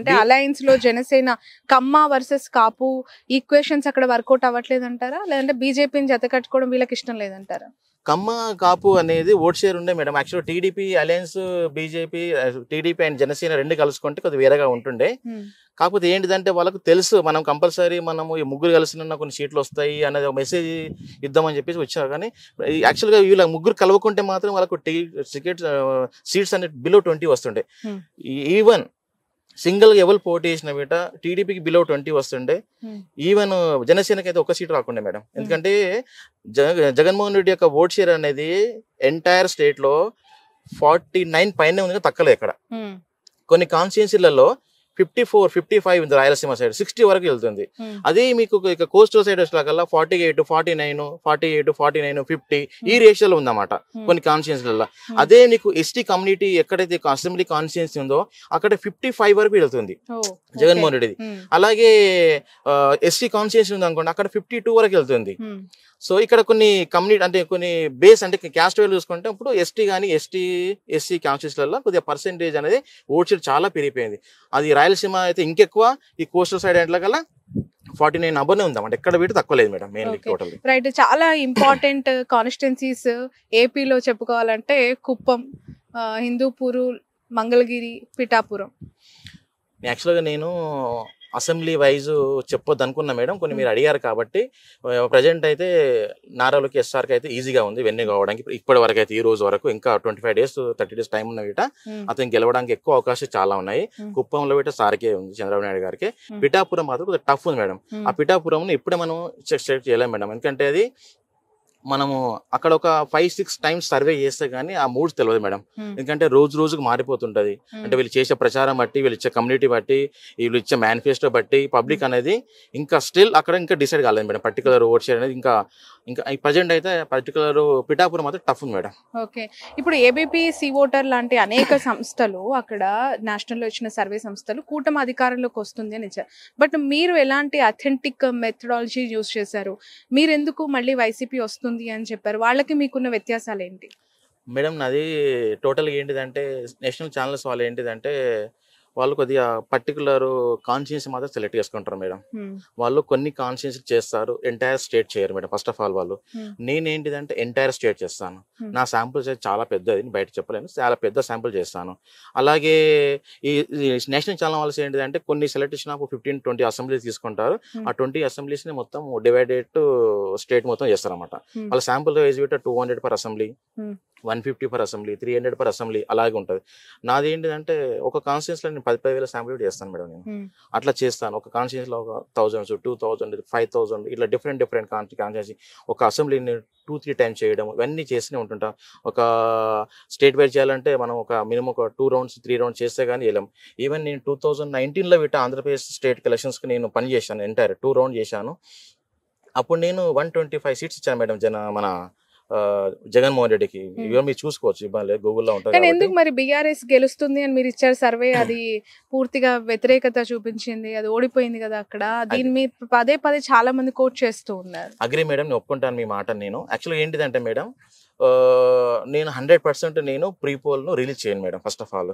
అంటే అలయన్స్ లో Janasena Kamma versus Kapu equations అక్కడ వర్కౌట్ అవ్వట్లేదు అంటారా లేదంటే బీజేపీని జత కట్టుకోవడం వీళ్ళకి ఇష్టం లేదంటారా కమ్మ కాపు అనేది ఓట్ షేర్ ఉండే madam actual TDP alliance BJP TDP and Janasena రెండు కలుసుకుంటే కొద్దిగా వేరేగా ఉంటుండే కాకపోతే ఏంటిదంటే వాళ్ళకు తెలుసు మనం కంపల్సరీ మనము ఈ ముగ్గురు కలిసిన కొన్ని సీట్లు వస్తాయి అనేది ఒక మెసేజ్ ఇద్దామని చెప్పేసి వచ్చారు కానీ యాక్చువల్గా వీళ్ళ ముగ్గురు కలవకుంటే మాత్రం వాళ్ళకు టికెట్ సీట్స్ అనేది బిలో ట్వంటీ వస్తుండే ఈవెన్ సింగిల్ ఎవరు పోటీ చేసిన బిట టీడీపీకి బిలో ట్వంటీ వస్తుండే ఈవెన్ జనసేనకి అయితే ఒక సీట్ రాకుండా మేడం ఎందుకంటే జగన్మోహన్ రెడ్డి యొక్క ఓట్ షేర్ అనేది ఎంటైర్ స్టేట్ లో ఫార్టీ నైన్ పైన ఉంది తక్కలేదు ఇక్కడ కొన్ని కాన్స్టిట్యున్సీలలో ఫిఫ్టీ ఫోర్ ఫిఫ్టీ ఫైవ్ ఉంది రాయలసీమ సైడ్ సిక్స్టీ వరకు వెళ్తుంది hmm. అదే మీకు ఇక కోస్టల్ సైడ్ వచ్చేలాకల్లా forty eight forty nine forty eight forty nine fifty ఈ రేషియోలో ఉందన్నమాట hmm. కొన్ని కాన్స్టిట్యూన్సీలలో hmm. అదే నీకు ఎస్టీ కమ్యూనిటీ ఎక్కడైతే అసెంబ్లీ కాన్స్టిట్యూన్సీ ఉందో అక్కడ ఫిఫ్టీ ఫైవ్ వరకు వెళ్తుంది జగన్మోహన్ రెడ్డిది hmm. అలాగే ఎస్సీ కాన్స్టిట్యూషన్ ఉంది అనుకోండి అక్కడ ఫిఫ్టీ టూ వరకు వెళ్తుంది hmm. సో ఇక్కడ కొన్ని కమ్యూనిటీ అంటే కొన్ని బేస్ అంటే క్యాస్ట్ వేలు చూసుకుంటే ఇప్పుడు ఎస్టీ కానీ ఎస్టీ ఎస్సీ కాన్స్టిట్యూషన్లలో కొద్దిగా పర్సెంటేజ్ అనేది ఓట్ చాలా పెరిగిపోయింది అది రాయలసీమ అయితే ఇంకెక్కువ ఈ కోస్టల్ సైడ్ ఎంట్ల గల ఫార్టీ నైన్ అబోనే ఉందా అంటే ఎక్కడ పెట్టి తక్కువ లేదు మేడం మెయిన్లీ టోటల్ రైట్ చాలా ఇంపార్టెంట్ కాన్స్టిట్యున్సీస్ ఏపీలో చెప్పుకోవాలంటే కుప్పం హిందూపూరు మంగళగిరి పిఠాపురం యాక్చువల్గా నేను అసెంబ్లీ వైజ్ చెప్పొద్దు అనుకున్నా మేడం కొన్ని మీరు అడిగారు కాబట్టి ప్రజెంట్ అయితే నారాలోకి ఎస్ఆర్కి అయితే ఈజీగా ఉంది వెన్నీ కావడానికి ఇప్పటి వరకు అయితే ఈ రోజు వరకు ఇంకా twenty five days thirty days time ఉన్న అతను గెలవడానికి ఎక్కువ అవకాశం చాలా ఉన్నాయి కుప్పంలో బిట సార్కే ఉంది చంద్రబాబు నాయుడు గారికి పిఠాపురం మాత్రం టఫ్ ఉంది మేడం ఆ పిఠాపురం ఇప్పుడే మనం సెలెక్ట్ చేయలేం మేడం ఎందుకంటే అది మనము అక్కడ ఒక ఫైవ్ సిక్స్ టైమ్స్ సర్వే చేస్తే కానీ ఆ మూడ్స్ తెలియదు మేడం hmm. ఎందుకంటే రోజు రోజుకు మారిపోతుంటది hmm. అంటే వీళ్ళు చేసే ప్రచారం బట్టి వీళ్ళు ఇచ్చే కమ్యూనిటీ బట్టి వీళ్ళు ఇచ్చే మేనిఫెస్టో బట్టి పబ్లిక్ hmm. అనేది ఇంకా స్టిల్ అక్కడ ఇంకా డిసైడ్ కాలేదు మేడం పర్టికులర్ ఓట్ షేర్ అనేది ఇంకా ఇంకా ప్రజెంట్ అయితే పర్టికులర్ పిఠాపురం మాత్రం టఫ్ ఉంది మేడం ఓకే ఇప్పుడు ఏబీపీ సి ఓటర్ లాంటి అనేక సంస్థలు అక్కడ నేషనల్ లో ఇచ్చిన సర్వే సంస్థలు కూటమి అధికారంలోకి వస్తుంది అని బట్ మీరు ఎలాంటి అథెంటిక్ మెథడాలజీ యూస్ చేశారు మీరు ఎందుకు మళ్ళీ వైసీపీ వస్తుంది ఉంది అని చెప్పారు వాళ్ళకి మీకున్న వ్యత్యాసాలు ఏంటి మేడం నాది టోటల్గా ఏంటిదంటే నేషనల్ ఛానల్స్ వాళ్ళు ఏంటిదంటే వాళ్ళు కొద్దిగా పర్టికులర్ కాన్షియన్స్ మాత్రం సెలెక్ట్ చేసుకుంటారు మేడం hmm. వాళ్ళు కొన్ని కాన్షియన్స్ చేస్తారు ఎంటైర్ స్టేట్ చేయరు మేడం ఫస్ట్ ఆఫ్ ఆల్ వాళ్ళు hmm. నేనేంటిదంటే ఎంటైర్ స్టేట్ చేస్తాను hmm. నా శాంపుల్స్ చాలా పెద్దది బయట చెప్పలేను చాలా పెద్ద శాంపుల్ చేస్తాను అలాగే ఈ నేషనల్ ఛానల్ వాళ్ళు ఏంటిదంటే కొన్ని సెలెక్ట్ చేసిన ఫిఫ్టీన్ ట్వంటీ అసెంబ్లీస్ తీసుకుంటారు ఆ ట్వంటీ అసెంబ్లీస్ ని మొత్తం డివైడెడ్ స్టేట్ మొత్తం చేస్తారు అనమాట వాళ్ళ sample wise two hundred per assembly one fifty per assembly three hundred per assembly అలాగే ఉంటుంది నాది ఏంటంటే ఒక లో నేను పది పది వేల శాంపుల్ చేస్తాను మేడం నేను అట్లా చేస్తాను ఒక లో ఒక thousand two thousand five thousand ఇట్లా డిఫరెంట్ డిఫరెంట్ కాన్స్టిట్యూన్సీ ఒక అసెంబ్లీని టూ త్రీ టైమ్స్ చేయడం ఇవన్నీ చేస్తూనే ఉంటుంటాం ఒక స్టేట్ వైడ్ చేయాలంటే మనం ఒక మినిమం ఒక టూ రౌండ్స్ త్రీ రౌండ్స్ చేస్తే కానీ వెళ్ళాం ఈవెన్ నేను టూ థౌజండ్ నైన్టీన్లో విట్ట ఆంధ్రప్రదేశ్ స్టేట్ ఎలక్షన్స్కి నేను పని చేశాను ఎంటైర్ టూ రౌండ్ చేశాను అప్పుడు నేను వన్ ట్వంటీ ఫైవ్ సీట్స్ ఇచ్చాను మేడం జన మన జగన్మోహన్ రెడ్డికి ఇవన్నీ మీరు చూసుకోవచ్చు ఇవ్వాలి గూగుల్లో ఉంటుంది కానీ ఎందుకు మరి బీఆర్ఎస్ గెలుస్తుంది అని మీరు ఇచ్చారు సర్వే అది పూర్తిగా వ్యతిరేకత చూపించింది అది ఓడిపోయింది కదా అక్కడ దీని మీద పదే పదే చాలా మంది కోట్ చేస్తూ ఉన్నారు అగ్రి మేడం నేను ఒప్పుకుంటాను మీ మాట నేను యాక్చువల్గా ఏంటిదంటే మేడం నేను హండ్రెడ్ పర్సెంట్ నేను ప్రీ ను రిలీజ్ చేయను మేడం ఫస్ట్ ఆఫ్ ఆల్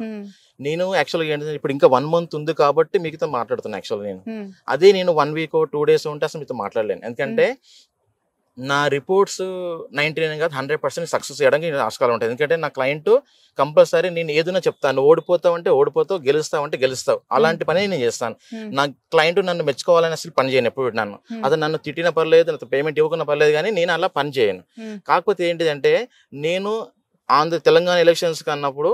నేను యాక్చువల్గా ఏంటంటే ఇప్పుడు ఇంకా వన్ మంత్ ఉంది కాబట్టి మీకుతో మాట్లాడుతున్నాను యాక్చువల్ నేను అదే నేను వన్ వీక్ టూ డేస్ ఉంటే అసలు మీతో మాట్లాడలేను ఎందుకంటే నా రిపోర్ట్స్ నైంటీ నైన్ కాదు హండ్రెడ్ పర్సెంట్ సక్సెస్ చేయడానికి ఆస్కారం ఉంటుంది ఎందుకంటే నా క్లయింట్ కంపల్సరీ నేను ఏదైనా చెప్తాను ఓడిపోతావు అంటే ఓడిపోతావు గెలుస్తావు అంటే hmm. గెలుస్తావు అలాంటి పని నేను చేస్తాను hmm. నా క్లయింట్ నన్ను మెచ్చుకోవాలని అసలు పని చేయను ఎప్పుడు నన్ను hmm. అది నన్ను తిట్టిన పర్లేదు పేమెంట్ ఇవ్వకున్న పర్లేదు కానీ నేను అలా పని చేయను కాకపోతే ఏంటిదంటే నేను ఆంధ్ర తెలంగాణ ఎలక్షన్స్ కన్నప్పుడు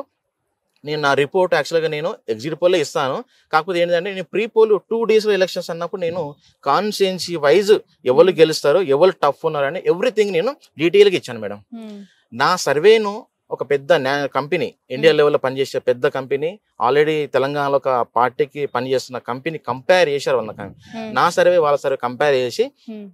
నేను నా రిపోర్ట్ యాక్చువల్గా నేను ఎగ్జిట్ పోలే ఇస్తాను కాకపోతే ఏంటంటే నేను ప్రీ పోల్ టూ డేస్లో ఎలక్షన్స్ అన్నప్పుడు నేను కాన్స్టిట్యున్సీ వైజ్ ఎవరు గెలుస్తారు ఎవరు టఫ్ ఉన్నారని ఎవ్రీథింగ్ నేను డీటెయిల్గా ఇచ్చాను మేడం hmm. నా సర్వేను ఒక పెద్ద కంపెనీ ఇండియా లెవెల్లో పనిచేసే పెద్ద కంపెనీ ఆల్రెడీ తెలంగాణలో ఒక పార్టీకి పనిచేస్తున్న కంపెనీ కంపేర్ చేశారు hmm. వాళ్ళ నా సర్వే వాళ్ళ సర్వే కంపేర్ చేసి hmm.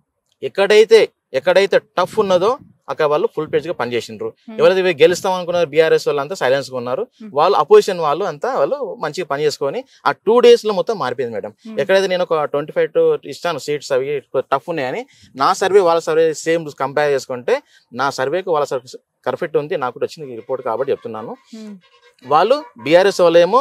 ఎక్కడైతే ఎక్కడైతే టఫ్ ఉన్నదో అక్కడ వాళ్ళు ఫుల్ పేజ్ గా పనిచేసినారు hmm. ఎవరైతే గెలుస్తాం అనుకున్నారు బీఆర్ఎస్ వాళ్ళు అంతా సైలెన్స్ గా ఉన్నారు hmm. వాళ్ళు అపోజిషన్ వాళ్ళు అంతా వాళ్ళు మంచిగా పని చేసుకొని ఆ టూ డేస్ లో మొత్తం మారిపోయింది మేడం hmm. ఎక్కడైతే నేను ఒక ట్వంటీ ఫైవ్ టు ఇస్తాను సీట్స్ అవి టఫ్ ఉన్నాయని నా సర్వే వాళ్ళ సర్వే సేమ్ కంపేర్ చేసుకుంటే నా సర్వేకు వాళ్ళ సర్వే కర్ఫెక్ట్ ఉంది నాకు వచ్చింది రిపోర్ట్ కాబట్టి చెప్తున్నాను వాళ్ళు బీఆర్ఎస్ వాళ్ళేమో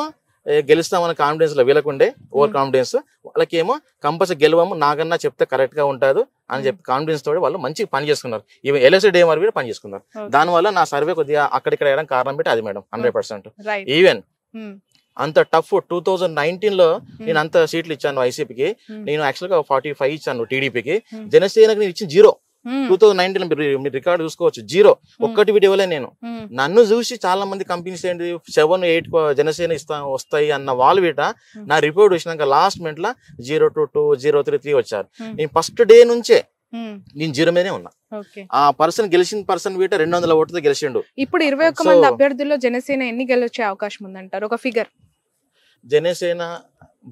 గెలుస్తామన్న కాన్ఫిడెన్స్ లో వీలకుండే ఓవర్ కాన్ఫిడెన్స్ వాళ్ళకేమో కంపల్సరీ గెలవము నాకన్నా చెప్తే కరెక్ట్ గా ఉంటారు అని చెప్పి కాన్ఫిడెన్స్ తోటి వాళ్ళు మంచి పని చేసుకున్నారు ఇవి ఎల్ఎస్డి డే కూడా పని చేసుకున్నారు దానివల్ల నా సర్వే కొద్దిగా అక్కడిక్కడ వేయడం కారణం పెట్టి అది మేడం హండ్రెడ్ పర్సెంట్ ఈవెన్ అంత టఫ్ టూ థౌజండ్ నైన్టీన్ లో నేను అంత సీట్లు ఇచ్చాను వైసీపీకి నేను యాక్చువల్ గా ఫార్టీ ఫైవ్ ఇచ్చాను టీడీపీకి జనసేనకి నేను ఇచ్చిన జీరో టూ థౌసండ్ నైన్టీన్ మీరు రికార్డు చూసుకోవచ్చు జీరో hmm. ఒక్కటి వీడియోలే నేను hmm. నన్ను చూసి చాలా మంది కంపెనీస్ ఏంటి సెవెన్ ఎయిట్ జనసేన ఇస్తా వస్తాయి అన్న వాళ్ళు వీట hmm. నా రిపోర్ట్ వచ్చినాక లాస్ట్ మినిట్ లా zero two two zero three three వచ్చారు నేను ఫస్ట్ డే నుంచే నేను జీరో మీదే ఉన్నా ఆ పర్సన్ గెలిచిన పర్సన్ వీట రెండు వందల ఓట్లతో గెలిచిండు ఇప్పుడు ఇరవై ఒక్క మంది అభ్యర్థుల్లో జనసేన ఎన్ని గెలిచే అవకాశం ఉందంటారు ఒక ఫిగర్ జనసేన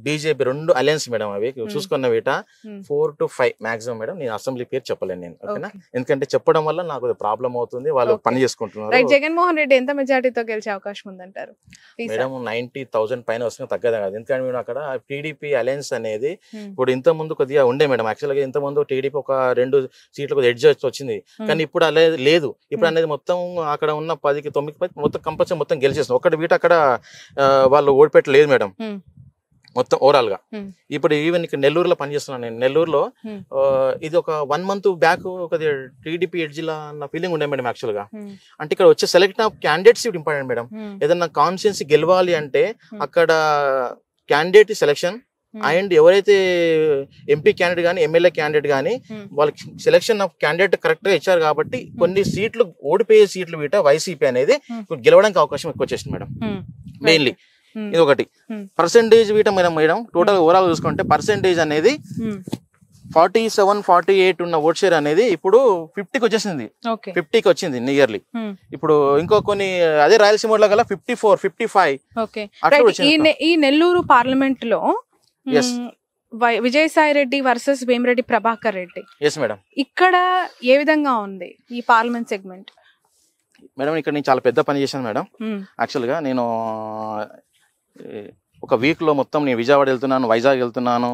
బీజేపీ రెండు అలయన్స్ మేడం అవి చూసుకున్న వీట four to five maximum madam నేను అసెంబ్లీ పేరు చెప్పలేను నేను ఓకేనా ఎందుకంటే చెప్పడం వల్ల నాకు ప్రాబ్లం అవుతుంది వాళ్ళు పని చేసుకుంటున్నారు జగన్మోహన్ రెడ్డి ఎంత మెజార్టీతో గెలిచే అవకాశం ఉందంటారు మేడం నైన్టీ థౌసండ్ పైన వస్తుంది తగ్గదా కాదు ఎందుకంటే మేము అక్కడ టీడీపీ అలయన్స్ అనేది ఇప్పుడు ఇంత ముందు కొద్దిగా ఉండే మేడం యాక్చువల్ గా ఇంత ముందు టీడీపీ ఒక రెండు సీట్లు ఎడ్జ్ వచ్చింది కానీ ఇప్పుడు అలా లేదు ఇప్పుడు అనేది మొత్తం అక్కడ ఉన్న పదికి తొమ్మిది మొత్తం కంపల్సరీ మొత్తం గెలిచేస్తుంది ఒకటి వీటి అక్కడ వాళ్ళు ఓడిపెట్టలేదు మేడం మొత్తం ఓవరాల్ గా ఇప్పుడు ఈవెన్ ఇక్కడ నెల్లూరులో పనిచేస్తున్నాను నేను నెల్లూరులో ఇది ఒక వన్ మంత్ బ్యాక్ ఒక టీడీపీ ఎడ్జిలా అన్న ఫీలింగ్ ఉండే మేడం యాక్చువల్ గా అంటే ఇక్కడ వచ్చే సెలెక్ట్ ఆఫ్ క్యాండిడేట్స్ ఇప్పుడు ఇంపార్టెంట్ మేడం ఏదన్నా కాన్ఫిడెన్స్ గెలవాలి అంటే అక్కడ క్యాండిడేట్ సెలెక్షన్ అండ్ ఎవరైతే ఎంపీ క్యాండిడేట్ కానీ ఎమ్మెల్యే క్యాండిడేట్ కానీ వాళ్ళకి సెలెక్షన్ ఆఫ్ క్యాండిడేట్ కరెక్ట్ గా ఇచ్చారు కాబట్టి కొన్ని సీట్లు ఓడిపోయే సీట్లు వీట వైసీపీ అనేది గెలవడానికి అవకాశం ఎక్కువ చేసింది మేడం మెయిన్లీ ఇది ఒకటి పర్సెంటేజ్ వీట మీద వేయడం టోటల్ ఓవరాల్ చూసుకుంటే పర్సెంటేజ్ అనేది ఫార్టీ సెవెన్ ఫార్టీ ఎయిట్ ఉన్న ఓట్ షేర్ అనేది ఇప్పుడు ఫిఫ్టీకి వచ్చేసింది ఫిఫ్టీకి వచ్చింది నియర్లీ ఇప్పుడు ఇంకో కొన్ని అదే రాయలసీమలో గల ఫిఫ్టీ ఫోర్ ఫిఫ్టీ ఫైవ్ ఈ నెల్లూరు పార్లమెంట్ లో Vijayasai Reddy versus Bhimireddy Prabhakar Reddy yes madam ఇక్కడ ఏ విధంగా ఉంది ఈ పార్లమెంట్ సెగ్మెంట్ మేడం ఇక్కడ నేను చాలా పెద్ద పని చేశాను మేడం యాక్చువల్గా నేను ఒక వీక్ లో మొత్తం నేను విజయవాడ వెళ్తున్నాను వైజాగ్ వెళ్తున్నాను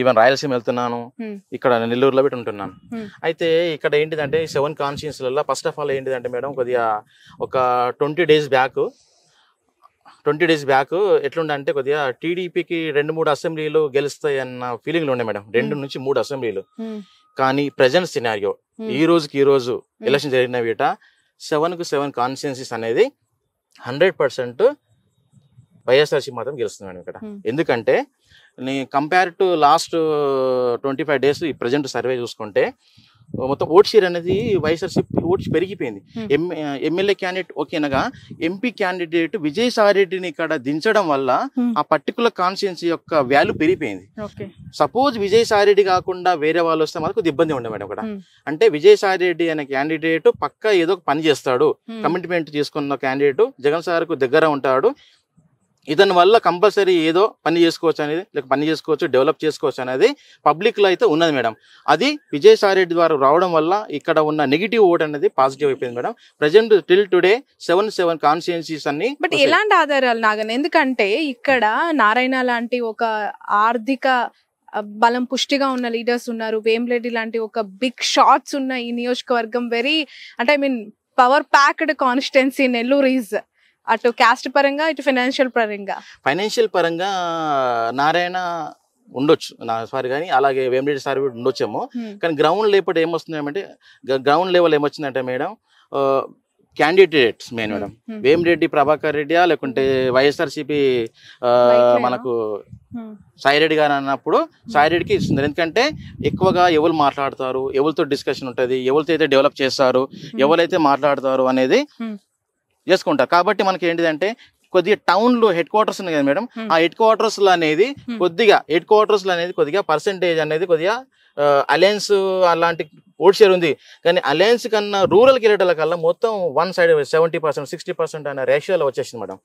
ఈవెన్ రాయలసీమ వెళ్తున్నాను ఇక్కడ నెల్లూరులో పెట్టి ఉంటున్నాను అయితే ఇక్కడ ఏంటిదంటే సెవెన్ కాన్షియన్స్లలో ఫస్ట్ ఆఫ్ ఆల్ ఏంటిదంటే మేడం కొద్దిగా ఒక twenty days back twenty days back ఎట్లుండే కొద్దిగా టీడీపీకి రెండు మూడు అసెంబ్లీలు గెలుస్తాయి అన్న ఫీలింగ్లు ఉండే మేడం రెండు నుంచి మూడు అసెంబ్లీలు కానీ ప్రజెంట్ సినారియో ఈ రోజుకి ఈ రోజు ఎలక్షన్ జరిగిన వీట సెవెన్ కు సెవెన్ కాన్స్టిట్యున్సీస్ అనేది హండ్రెడ్ పర్సెంట్ సి మాత్రం గెలుస్తుంది మేడం ఇక్కడ hmm. ఎందుకంటే నీ compare to last twenty five days ఈ ప్రజెంట్ సర్వే చూసుకుంటే uh, మొత్తం ఓట్ షేర్ అనేది వైఎస్ఆర్సీపీ ఓట్స్ పెరిగిపోయింది hmm. MA MLA candidate okay అనగా ఎంపీ క్యాండిడేట్ విజయసాయి రెడ్డిని ఇక్కడ దించడం వల్ల hmm. ఆ పర్టికులర్ కాన్స్టిట్యున్సీ యొక్క వాల్యూ పెరిగిపోయింది సపోజ్ విజయసాయి రెడ్డి కాకుండా వేరే వాళ్ళు వస్తే మనకు ఇబ్బంది ఉండే మేడం ఇక్కడ అంటే విజయసాయి రెడ్డి అనే క్యాండిడేట్ పక్క ఏదో పని చేస్తాడు కమిట్మెంట్ తీసుకున్న క్యాండిడేట్ జగన్ సార్కు దగ్గర ఉంటాడు ఇతని వల్ల కంపల్సరీ ఏదో పని చేసుకోవచ్చు అనేది లేక పని చేసుకోవచ్చు డెవలప్ చేసుకోవచ్చు అనేది పబ్లిక్లో అయితే ఉన్నది మేడం అది విజయసాయి రెడ్డి ద్వారా రావడం వల్ల ఇక్కడ ఉన్న నెగిటివ్ ఓట్ అనేది పాజిటివ్ అయిపోయింది madam present till today seven seven constituencies అన్ని బట్ ఎలాంటి ఆధారాలు నాగన్ ఎందుకంటే ఇక్కడ నారాయణ లాంటి ఒక ఆర్థిక బలం పుష్టిగా ఉన్న లీడర్స్ ఉన్నారు వేమిరెడ్డి లాంటి ఒక బిగ్ షాట్స్ ఉన్న ఈ నియోజకవర్గం వెరీ అంటే I mean power packed constituency Nellore is అటు క్యాస్ట్ పరంగా ఇటు ఫైనాన్షియల్ పరంగా ఫైనాన్షియల్ పరంగా నారాయణ ఉండొచ్చు నా సార్ కానీ అలాగే వేమిరెడ్డి సార్ కూడా ఉండొచ్చేమో కానీ గ్రౌండ్ లేపటి ఏమొస్తుందంటే గ్రౌండ్ లెవెల్ ఏమొచ్చిందంటే madam candidates main madam Vemireddy Prabhakar రెడ్డియా లేకుంటే వైఎస్ఆర్సిపి మనకు సాయిరెడ్డి గారు అన్నప్పుడు సాయిరెడ్డికి ఇస్తున్నారు ఎందుకంటే ఎక్కువగా ఎవరు మాట్లాడతారు ఎవరితో డిస్కషన్ ఉంటుంది ఎవరితో అయితే డెవలప్ చేస్తారు ఎవరైతే మాట్లాడతారు అనేది చేసుకుంటారు కాబట్టి మనకి ఏంటిదంటే కొద్దిగా టౌన్ లో హెడ్ క్వార్టర్స్ ఉన్నాయి కదా మేడం ఆ హెడ్ క్వార్టర్స్ లో అనేది కొద్దిగా హెడ్ క్వార్టర్స్ లో అనేది కొద్దిగా పర్సెంటేజ్ అనేది కొద్దిగా అలయన్స్ అలాంటి ఓట్ షేర్ ఉంది కానీ అలయన్స్ కన్నా రూరల్ కిరీటాల కల్లా మొత్తం one side seventy percent sixty percent అనే రేషియోలో వచ్చేసింది madam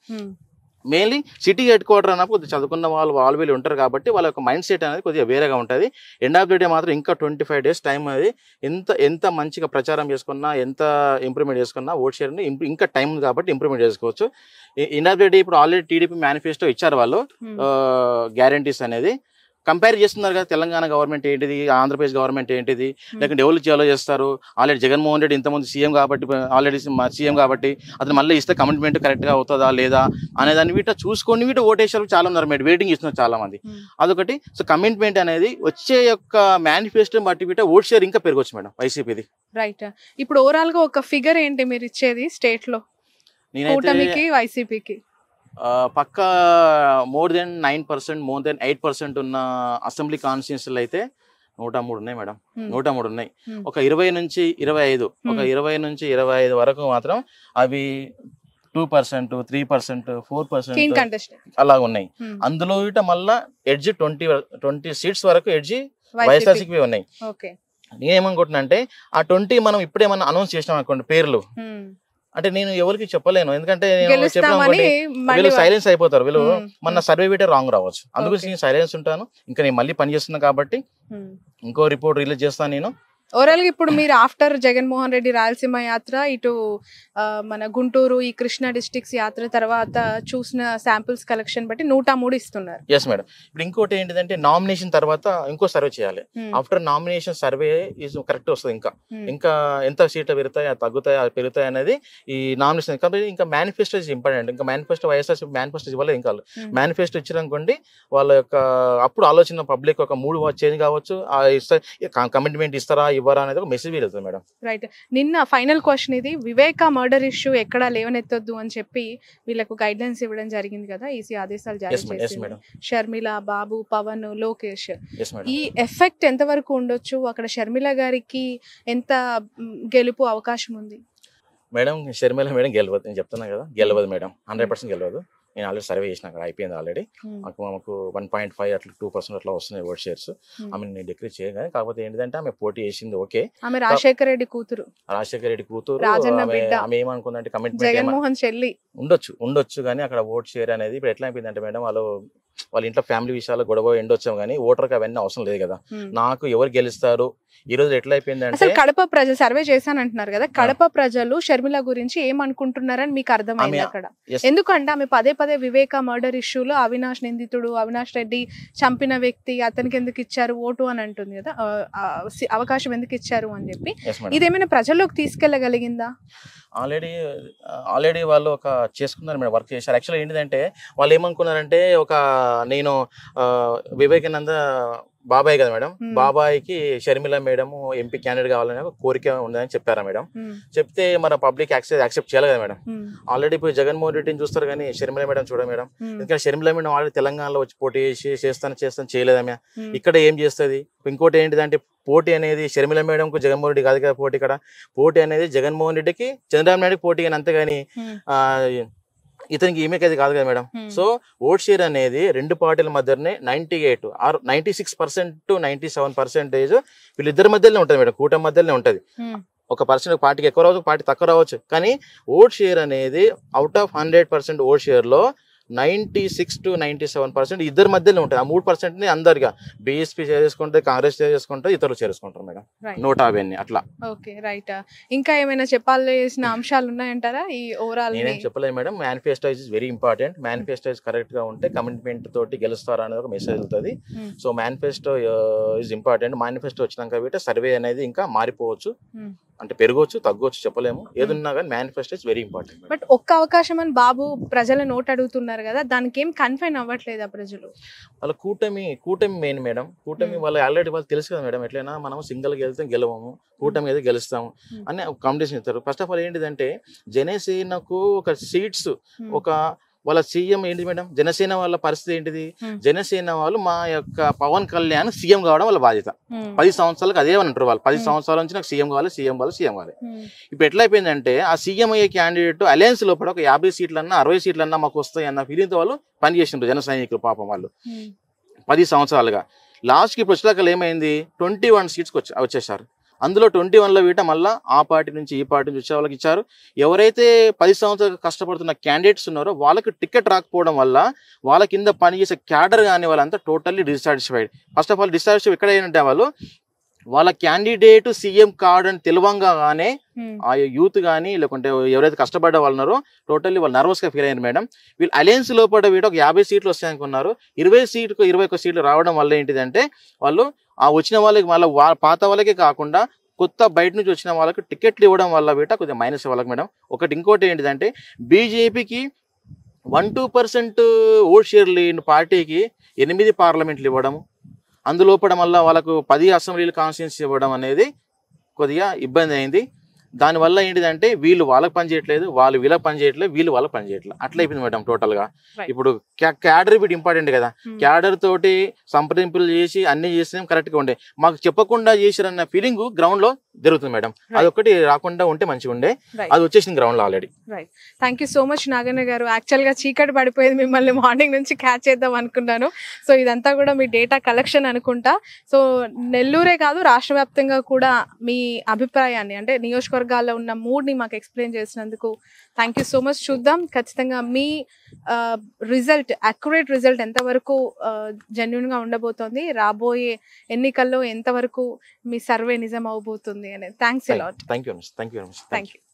mainly city headquarter అన్నప్పుడు కొద్దిగా చదువుకున్న వాళ్ళు వాళ్ళు వీళ్ళు ఉంటారు కాబట్టి వాళ్ళ యొక్క మైండ్ సెట్ అనేది కొద్దిగా వేరేగా ఉంటుంది ఎండ్ ఆఫ్ ది డే మాత్రం ఇంకా ట్వంటీ ఫైవ్ డేస్ టైం అది ఎంత ఎంత మంచిగా ప్రచారం చేసుకున్నా ఎంత ఇంప్రూవ్మెంట్ చేసుకున్నా ఓట్ షేర్ని ఇంకా టైం కాబట్టి ఇంప్రూవ్మెంట్ చేసుకోవచ్చు ఎండ్ ఆఫ్ ది డే ఇప్పుడు ఆల్రెడీ టీడీపీ మేనిఫెస్టో ఇచ్చారు వాళ్ళు గ్యారంటీస్ hmm. అనేది కంపేర్ చేస్తున్నారు కదా తెలంగాణ గవర్నమెంట్ ఏంటిది ఆంధ్రప్రదేశ్ గవర్నమెంట్ ఏంటిది hmm. లేకుంటే ఎవరు చేయాలో చేస్తారు ఆల్రెడీ జగన్మోహన్ రెడ్డి ఇంతమంది సీఎం కాబట్టి ఆల్రెడీ సీఎం కాబట్టి అతను మళ్ళీ ఇస్తే కమిట్మెంట్ కరెక్ట్గా అవుతుందా లేదా అనేదాన్ని వీట చూసుకొని వీటి ఓటేసారు చాలా ఉన్నారు మీరు వెయిటింగ్ ఇస్తున్నారు చాలా మంది hmm. అదొకటి సో కమిట్మెంట్ అనేది వచ్చే యొక్క మేనిఫెస్టో బట్టి వీట ఓట్ షేర్ ఇంకా పెరగవచ్చు మేడం వైసీపీది రైట్ ఇప్పుడు ఓవరాల్ గా ఒక ఫిగర్ ఏంటి మీరు ఇచ్చేది స్టేట్ లో కూటమికి వైసీపీకి పక్క more than nine percent more than eight percent ఉన్న అసెంబ్లీ కాన్స్టిట్యూన్సీలు అయితే నూట మూడు ఉన్నాయి మేడం నూట మూడు ఉన్నాయి ఒక ఇరవై నుంచి ఇరవై ఐదు ఒక ఇరవై నుంచి ఇరవై ఐదు వరకు మాత్రం అవి two percent three percent four percent అలా ఉన్నాయి అందులో ఇట మళ్ళా ఎడ్జి ట్వంటీ ట్వంటీ సీట్స్ వరకు ఎడ్జి వైఎస్ఆర్సీపీ ఉన్నాయి నేనేమనుకుంటున్నా అంటే ఆ ట్వంటీ మనం ఇప్పుడేమన్నా అనౌన్స్ చేసినాం అనుకోండి పేర్లు అంటే నేను ఎవరికి చెప్పలేను ఎందుకంటే వీళ్ళు సైలెన్స్ అయిపోతారు వీళ్ళు మన సర్వే పెట్టే రాంగ్ రావచ్చు అందుకని నేను సైలెన్స్ ఉంటాను ఇంకా నేను మళ్ళీ పని కాబట్టి ఇంకో రిపోర్ట్ రిలీజ్ చేస్తాను నేను ఓవరాల్ గా ఇప్పుడు మీరు ఆఫ్టర్ జగన్మోహన్ రెడ్డి రాయలసీమ యాత్ర ఇటు మన గుంటూరు ఈ కృష్ణా డిస్ట్రిక్ట్స్ యాత్ర తర్వాత చూసిన శాంపిల్స్ కలెక్షన్ బట్టి నూట మూడు ఇస్తున్నారు ఎస్ మేడం ఇప్పుడు ఇంకోటి ఏంటిదంటే నామినేషన్ తర్వాత ఇంకో సర్వే చేయాలి ఆఫ్టర్ నామినేషన్ సర్వే కరెక్ట్ వస్తుంది ఇంకా hmm. ఇంకా ఎంత సీట్లు పెరుగుతాయి తగ్గుతాయి పెరుగుతాయి అనేది ఈ నామినేషన్ కాబట్టి ఇంకా మేనిఫెస్టో ఇంపార్టెంట్ ఇంకా మేనిఫెస్టో వైఎస్ఆర్ మేనిఫెస్టో ఇవ్వాలి ఇంకా మేనిఫెస్టో hmm. ఇచ్చినకోండి వాళ్ళ యొక్క అప్పుడు ఆలోచన పబ్లిక్ ఒక మూడు చేంజ్ కావచ్చు కమిట్మెంట్ ఇస్తారా ఇవ్వరా అనేది ఒక మెసేజ్ వీలుతుంది మేడం రైట్ నిన్న ఫైనల్ క్వశ్చన్ ఇది వివేక మర్డర్ ఇష్యూ ఎక్కడ లేవనెత్తొద్దు అని చెప్పి వీళ్ళకు గైడ్ లైన్స్ ఇవ్వడం జరిగింది కదా ఈసీ ఆదేశాలు జారీ చేసింది షర్మిల బాబు పవన్ లోకేష్ ఈ ఎఫెక్ట్ ఎంత వరకు ఉండొచ్చు అక్కడ షర్మిల గారికి ఎంత గెలుపు అవకాశం ఉంది మేడం షర్మిల మేడం గెలవదు నేను చెప్తున్నా కదా గెలవదు మేడం హండ్రెడ్ పర్సెంట్ గెలవదు నేను ఆల్రెడీ సర్వే చేసిన అక్కడ అయిపోయింది ఆల్రెడీ hmm. మాకు మాకు వన్ పాయింట్ ఫైవ్ అట్లా టూ పర్సెంట్ అట్లా వస్తున్నాయి ఓట్ షేర్స్ hmm. ఆమె నేను డిక్రీజ్ చేయగానే కాకపోతే ఏంటంటే ఆమె పోటీ చేసింది ఓకే ఆమె రాజశేఖర రెడ్డి కూతురు రాజశేఖర రెడ్డి కూతురు ఆమె ఏమనుకుందంటే కమిట్మెంట్ జగన్మోహన్ చెల్లి ఉండొచ్చు ఉండొచ్చు కానీ అక్కడ ఓట్ షేర్ అనేది ఇప్పుడు ఎట్లా అయిపోయిందంటే మేడం వాళ్ళు వాళ్ళ ఇంట్లో ఫ్యామిలీ విషయాలు గొడవ ఎండొచ్చాం కానీ ఓటర్కి అవన్నీ అవసరం లేదు కదా hmm. నాకు ఎవరు గెలుస్తారు ఈ రోజు ఎట్లా అయిపోయింది అసలు కడప ప్రజ సర్వే చేశాను అంటున్నారు కదా కడప ప్రజలు షర్మిల గురించి ఏమనుకుంటున్నారని మీకు అర్థమైంది అక్కడ ఎందుకంటే ఆమె పదే పదే వివేక మర్డర్ ఇష్యూలో అవినాష్ నిందితుడు అవినాష్ రెడ్డి చంపిన వ్యక్తి అతనికి ఎందుకు ఇచ్చారు ఓటు అని అంటుంది కదా అవకాశం ఎందుకు ఇచ్చారు అని చెప్పి ఇదేమైనా ప్రజల్లోకి తీసుకెళ్లగలిగిందా ఆల్రెడీ ఆల్రెడీ వాళ్ళు ఒక చేసుకున్నారు మేడం వర్క్ చేశారు యాక్చువల్గా ఏంటిదంటే వాళ్ళు ఏమనుకున్నారంటే ఒక నేను వివేకానంద బాబాయ్ కదా మేడం బాబాయ్కి షర్మిల మేడం ఎంపీ క్యాండిడేట్ కావాలనే కోరిక ఉందని చెప్పారా మేడం చెప్తే మన పబ్లిక్ యాక్సెస్ యాక్సెప్ట్ చేయాలి కదా మేడం ఆల్రెడీ ఇప్పుడు జగన్మోహన్ రెడ్డిని చూస్తారు కానీ షర్మిల మేడం చూడ మేడం ఎందుకంటే షర్మిల మేడం ఆల్రెడీ తెలంగాణలో వచ్చి పోటీ చేసి చేస్తాను చేస్తాను చేయలేదా ఇక్కడ ఏం చేస్తుంది ఇంకోటి అంటే పోటీ అనేది షర్మిల మేడంకు జగన్మోహన్ రెడ్డి కాదు కదా పోటీ ఇక్కడ పోటీ అనేది జగన్మోహన్ రెడ్డికి చంద్రబాబు నాయుడుకి పోటీ కానీ అంతేగాని ఇతనికి ఈమెకి అది కాదు కదా మేడం సో ఓట్ షేర్ అనేది రెండు పార్టీల మధ్యనే ninety eight or ninety six percent to ninety seven percentage వీళ్ళిద్దరి మధ్యలోనే ఉంటుంది మేడం కూటమి మధ్యలోనే ఉంటుంది ఒక పర్సెంట్ పార్టీకి ఎక్కువ రావచ్చు పార్టీ తక్కువ రావచ్చు కానీ ఓట్ షేర్ అనేది out of hundred percent vote షేర్లో ninety six to ninety seven percent ఇద్దరి మధ్యలో ఉంటుంది ఆ మూడు ని అందరిగా బీఎస్పీ చేసుకుంటే కాంగ్రెస్ చేసుకుంటే ఇతరులు చేసుకుంటారు మేడం నూట యాభై అట్లా ఓకే రైట్ ఇంకా ఏమైనా చెప్పాల్సిన అంశాలు ఉన్నాయంటారా ఈ ఓవరాల్ నేనేం చెప్పలేదు madam manifesto is very important manifesto is correct గా ఉంటే కమిట్మెంట్ తోటి గెలుస్తారా అనేది ఒక మెసేజ్ వెళ్తుంది so manifesto is important manifesto వచ్చినాక సర్వే అనేది ఇంకా మారిపోవచ్చు hmm. అంటే పెరగవచ్చు తగ్గవచ్చు చెప్పలేము hmm. ఏదన్నా కానీ manifest is very important but ఒక్క అవకాశం అని బాబు ప్రజల నోట్ అడుగుతున్నారు కదా దానికి ఏం కన్ఫైన్ అవ్వట్లేదు ఆ ప్రజలు వాళ్ళ కూటమి కూటమి మెయిన్ మేడం కూటమి hmm. వాళ్ళు ఆల్రెడీ వాళ్ళు తెలుసు కదా మేడం ఎట్లయినా మనం సింగిల్ గెలితే గెలవము కూటమి అయితే గెలుస్తాము అని కాంపిటీషన్ ఇస్తారు ఫస్ట్ ఆఫ్ ఆల్ ఏంటిదంటే జనసేనకు ఒక సీట్స్ hmm. ఒక వాళ్ళ సీఎం ఏంటి మేడం జనసేన వాళ్ళ పరిస్థితి ఏంటిది జనసేన వాళ్ళు మా యొక్క పవన్ కళ్యాణ్ సీఎం కావడం వాళ్ళ బాధ్యత పది సంవత్సరాలకు అదే అని అంటారు వాళ్ళు పది సంవత్సరాల నుంచి నాకు సీఎం కావాలి సీఎం కావాలి సీఎం కావాలి ఇప్పుడు ఎట్లా ఆ సీఎం అయ్యే క్యాండిడేట్ అలయన్స్ లోపల ఒక యాభై సీట్లన్నా అరవై సీట్లన్నా మాకు వస్తాయి అన్న తో వాళ్ళు పనిచేసినారు జన సైనికులు పాపం వాళ్ళు పది సంవత్సరాలుగా లాస్ట్ కి వచ్చేదాకా ఏమైంది ట్వంటీ వన్ సీట్స్కి వచ్చేసారు అందులో ట్వంటీ వన్లో వీట మళ్ళా ఆ పార్టీ నుంచి ఈ పార్టీ నుంచి వచ్చే వాళ్ళకి ఇచ్చారు ఎవరైతే పది సంవత్సరాలు కష్టపడుతున్న క్యాండిడేట్స్ ఉన్నారో వాళ్ళకి టికెట్ రాకపోవడం వల్ల వాళ్ళ కింద పనిచేసే క్యాడర్ కానీ వాళ్ళంతా totally dissatisfied first of all dissatisfy ఎక్కడ ఏంటంటే వాళ్ళు వాళ్ళ క్యాండిడేట్ సీఎం తెలివంగా తెలివంగానే ఆ యూత్ కానీ లేకుంటే ఎవరైతే కష్టపడ్డ వాళ్ళు ఉన్నారో టోటల్లీ వాళ్ళు నర్వస్ గా ఫీల్ అయ్యారు మేడం వీళ్ళు అలయన్స్ లోపల వీటి ఒక యాభై సీట్లు వస్తాయనుకున్నారు ఇరవై సీట్కు ఇరవై ఒక్క సీట్లు రావడం వల్ల ఏంటిదంటే వాళ్ళు ఆ వచ్చిన వాళ్ళకి మళ్ళీ వా పాత వాళ్ళకే కాకుండా కొత్త బయట నుంచి వచ్చిన వాళ్ళకి టికెట్లు ఇవ్వడం వల్ల బేట కొద్దిగా మైనస్ వాళ్ళకి మేడం ఒకటి ఇంకోటి ఏంటిదంటే బీజేపీకి one two percent vote share లేని పార్టీకి ఎనిమిది పార్లమెంట్లు ఇవ్వడం అందులోపడం వల్ల వాళ్ళకు పది అసెంబ్లీలు కాన్స్టిట్యూన్సీ ఇవ్వడం అనేది కొద్దిగా ఇబ్బంది అయింది దానివల్ల ఏంటిదంటే వీళ్ళు వాళ్ళకి పని చేయట్లేదు వాళ్ళు వీళ్ళకి పని చేయట్లేదు వీళ్ళు వాళ్ళకి పని చేయట్లేదు అట్లా అయిపోయింది మేడం టోటల్ గా ఇప్పుడు క్యాడర్ ఇప్పుడు ఇంపార్టెంట్ కదా hmm. క్యాడర్ తోటి సంప్రదింపులు చేసి అన్ని చేసినా కరెక్ట్ గా ఉండే మాకు చెప్పకుండా చేసిరన్న ఫీలింగ్ గ్రౌండ్ లో జరుగుతుంది మేడం అది ఒకటి రాకుండా ఉంటే మంచిగా ఉండే అది వచ్చేసింది గ్రౌండ్ లో already right thank so much Naganna garu actual గా చీకటి పడిపోయింది మిమ్మల్ని మార్నింగ్ నుంచి క్యాచ్ చేద్దాం అనుకున్నాను సో ఇదంతా కూడా మీ డేటా కలెక్షన్ అనుకుంటా సో నెల్లూరే కాదు రాష్ట్ర కూడా మీ అభిప్రాయాన్ని అంటే నియోజకవర్గాల్లో ఉన్న మూడ్ని మాకు ఎక్స్ప్లెయిన్ చేసినందుకు థ్యాంక్ యూ సో మచ్ చూద్దాం ఖచ్చితంగా మీ రిజల్ట్ అక్యురేట్ రిజల్ట్ ఎంతవరకు జెన్యున్గా ఉండబోతోంది రాబోయే ఎన్నికల్లో ఎంతవరకు మీ సర్వే నిజం అవబోతుంది అనేది thanks lot thank you thank you thank you